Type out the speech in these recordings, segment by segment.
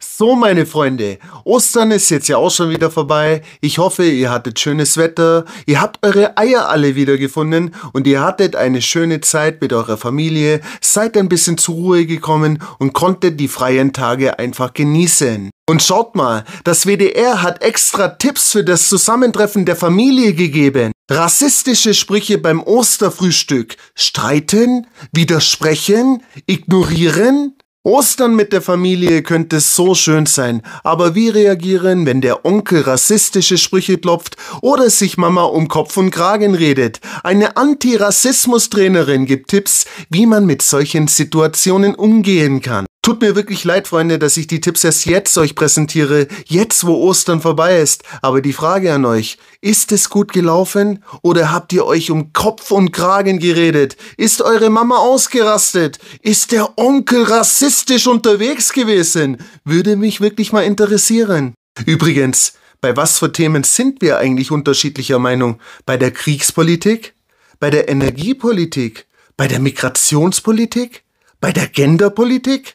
So, meine Freunde, Ostern ist jetzt ja auch schon wieder vorbei. Ich hoffe, ihr hattet schönes Wetter, ihr habt eure Eier alle wiedergefunden und ihr hattet eine schöne Zeit mit eurer Familie, seid ein bisschen zur Ruhe gekommen und konntet die freien Tage einfach genießen. Und schaut mal, das WDR hat extra Tipps für das Zusammentreffen der Familie gegeben. Rassistische Sprüche beim Osterfrühstück. Streiten? Widersprechen? Ignorieren? Ostern mit der Familie könnte so schön sein, aber wie reagieren, wenn der Onkel rassistische Sprüche klopft oder sich Mama um Kopf und Kragen redet. Eine Antirassismus-Trainerin gibt Tipps, wie man mit solchen Situationen umgehen kann tut mir wirklich leid, Freunde, dass ich die Tipps erst jetzt euch präsentiere, jetzt wo Ostern vorbei ist. Aber die Frage an euch, ist es gut gelaufen oder habt ihr euch um Kopf und Kragen geredet? Ist eure Mama ausgerastet? Ist der Onkel rassistisch unterwegs gewesen? Würde mich wirklich mal interessieren. Übrigens, bei was für Themen sind wir eigentlich unterschiedlicher Meinung? Bei der Kriegspolitik? Bei der Energiepolitik? Bei der Migrationspolitik? Bei der Genderpolitik?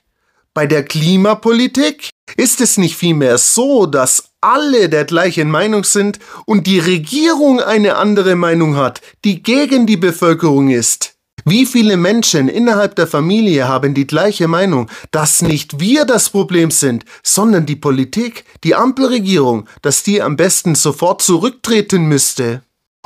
Bei der Klimapolitik ist es nicht vielmehr so, dass alle der gleichen Meinung sind und die Regierung eine andere Meinung hat, die gegen die Bevölkerung ist. Wie viele Menschen innerhalb der Familie haben die gleiche Meinung, dass nicht wir das Problem sind, sondern die Politik, die Ampelregierung, dass die am besten sofort zurücktreten müsste?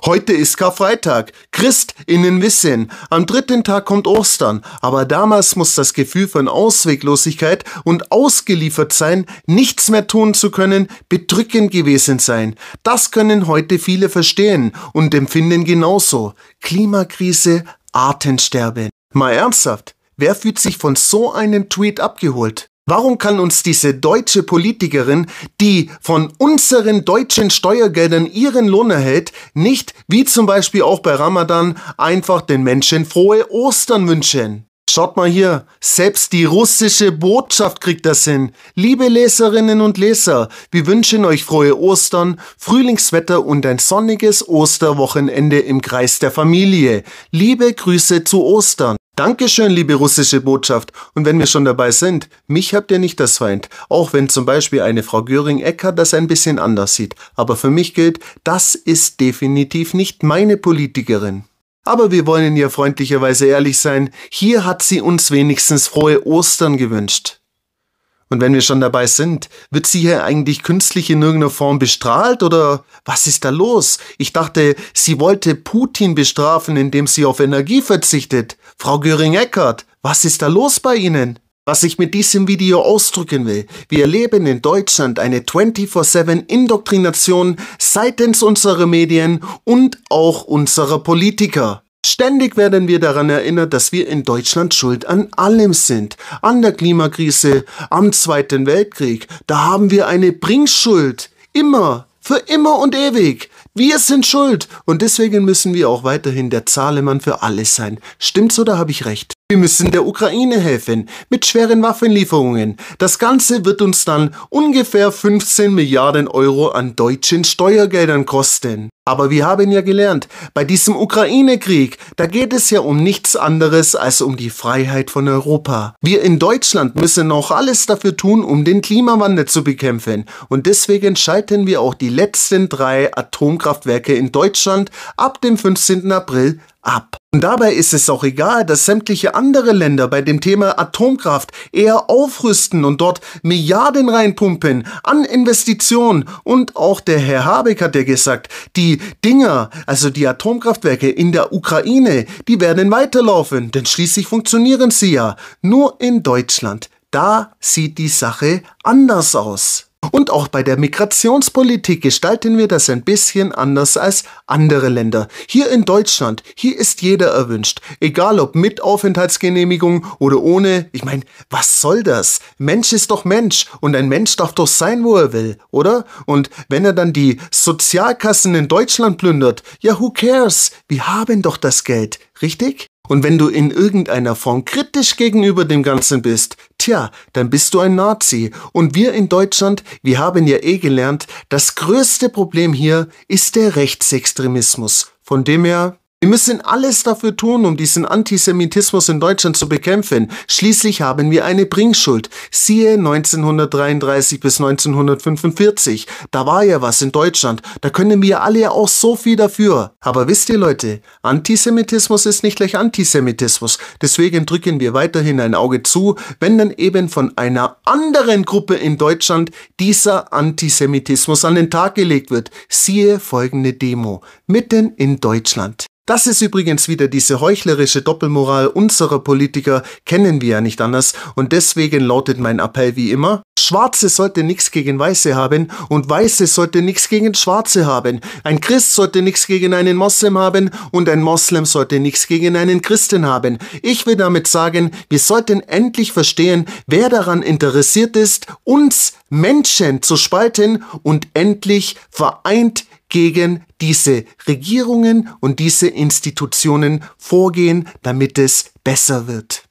Heute ist Karfreitag. Christ Christinnen wissen, am dritten Tag kommt Ostern, aber damals muss das Gefühl von Ausweglosigkeit und ausgeliefert sein, nichts mehr tun zu können, bedrückend gewesen sein. Das können heute viele verstehen und empfinden genauso. Klimakrise, Artensterben. Mal ernsthaft, wer fühlt sich von so einem Tweet abgeholt? Warum kann uns diese deutsche Politikerin, die von unseren deutschen Steuergeldern ihren Lohn erhält, nicht, wie zum Beispiel auch bei Ramadan, einfach den Menschen frohe Ostern wünschen? Schaut mal hier, selbst die russische Botschaft kriegt das hin. Liebe Leserinnen und Leser, wir wünschen euch frohe Ostern, Frühlingswetter und ein sonniges Osterwochenende im Kreis der Familie. Liebe Grüße zu Ostern. Dankeschön, liebe russische Botschaft. Und wenn wir schon dabei sind, mich habt ihr nicht als Feind. Auch wenn zum Beispiel eine Frau göring eckert das ein bisschen anders sieht. Aber für mich gilt, das ist definitiv nicht meine Politikerin. Aber wir wollen ja freundlicherweise ehrlich sein, hier hat sie uns wenigstens frohe Ostern gewünscht. Und wenn wir schon dabei sind, wird sie hier eigentlich künstlich in irgendeiner Form bestrahlt oder was ist da los? Ich dachte, sie wollte Putin bestrafen, indem sie auf Energie verzichtet. Frau Göring-Eckert, was ist da los bei Ihnen? Was ich mit diesem Video ausdrücken will, wir erleben in Deutschland eine 24-7 Indoktrination seitens unserer Medien und auch unserer Politiker. Ständig werden wir daran erinnert, dass wir in Deutschland schuld an allem sind. An der Klimakrise, am Zweiten Weltkrieg, da haben wir eine Bringschuld. Immer, für immer und ewig. Wir sind schuld und deswegen müssen wir auch weiterhin der Zahlemann für alles sein. Stimmt's oder habe ich recht? Wir müssen der Ukraine helfen mit schweren Waffenlieferungen. Das Ganze wird uns dann ungefähr 15 Milliarden Euro an deutschen Steuergeldern kosten. Aber wir haben ja gelernt, bei diesem Ukraine-Krieg, da geht es ja um nichts anderes als um die Freiheit von Europa. Wir in Deutschland müssen noch alles dafür tun, um den Klimawandel zu bekämpfen. Und deswegen schalten wir auch die letzten drei Atomkraftwerke in Deutschland ab dem 15. April ab. Und dabei ist es auch egal, dass sämtliche andere Länder bei dem Thema Atomkraft eher aufrüsten und dort Milliarden reinpumpen an Investitionen. Und auch der Herr Habeck hat ja gesagt, die Dinger, also die Atomkraftwerke in der Ukraine, die werden weiterlaufen, denn schließlich funktionieren sie ja. Nur in Deutschland. Da sieht die Sache anders aus. Und auch bei der Migrationspolitik gestalten wir das ein bisschen anders als andere Länder. Hier in Deutschland, hier ist jeder erwünscht, egal ob mit Aufenthaltsgenehmigung oder ohne. Ich meine, was soll das? Mensch ist doch Mensch und ein Mensch darf doch sein, wo er will, oder? Und wenn er dann die Sozialkassen in Deutschland plündert, ja, who cares? Wir haben doch das Geld, richtig? Und wenn du in irgendeiner Form kritisch gegenüber dem Ganzen bist, tja, dann bist du ein Nazi. Und wir in Deutschland, wir haben ja eh gelernt, das größte Problem hier ist der Rechtsextremismus. Von dem her, wir müssen alles dafür tun, um diesen Antisemitismus in Deutschland zu bekämpfen. Schließlich haben wir eine Bringschuld. Siehe 1933 bis 1945. Da war ja was in Deutschland. Da können wir alle ja auch so viel dafür. Aber wisst ihr Leute, Antisemitismus ist nicht gleich Antisemitismus. Deswegen drücken wir weiterhin ein Auge zu, wenn dann eben von einer anderen Gruppe in Deutschland dieser Antisemitismus an den Tag gelegt wird. Siehe folgende Demo. Mitten in Deutschland. Das ist übrigens wieder diese heuchlerische Doppelmoral unserer Politiker, kennen wir ja nicht anders, und deswegen lautet mein Appell wie immer, Schwarze sollte nichts gegen Weiße haben und Weiße sollte nichts gegen Schwarze haben. Ein Christ sollte nichts gegen einen Moslem haben und ein Moslem sollte nichts gegen einen Christen haben. Ich will damit sagen, wir sollten endlich verstehen, wer daran interessiert ist, uns Menschen zu spalten und endlich vereint gegen diese Regierungen und diese Institutionen vorgehen, damit es besser wird.